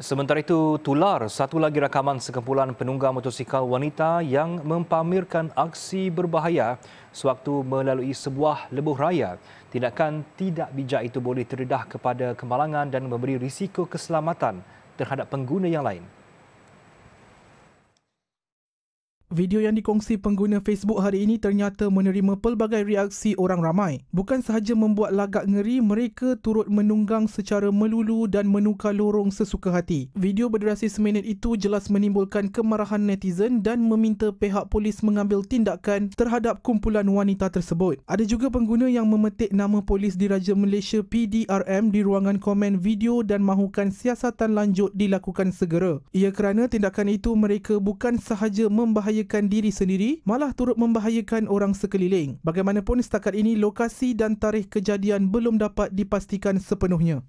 Sementara itu, tular satu lagi rakaman sekumpulan penunggang motosikal wanita yang mempamerkan aksi berbahaya sewaktu melalui sebuah lebuh raya. Tindakan tidak bijak itu boleh terdedah kepada kemalangan dan memberi risiko keselamatan terhadap pengguna yang lain. Video yang dikongsi pengguna Facebook hari ini ternyata menerima pelbagai reaksi orang ramai. Bukan sahaja membuat lagak ngeri, mereka turut menunggang secara melulu dan menukar lorong sesuka hati. Video berdurasi seminit itu jelas menimbulkan kemarahan netizen dan meminta pihak polis mengambil tindakan terhadap kumpulan wanita tersebut. Ada juga pengguna yang memetik nama polis diraja Malaysia PDRM di ruangan komen video dan mahukan siasatan lanjut dilakukan segera. Ia kerana tindakan itu mereka bukan sahaja membahayakan membahayakan diri sendiri malah turut membahayakan orang sekeliling. Bagaimanapun setakat ini lokasi dan tarikh kejadian belum dapat dipastikan sepenuhnya.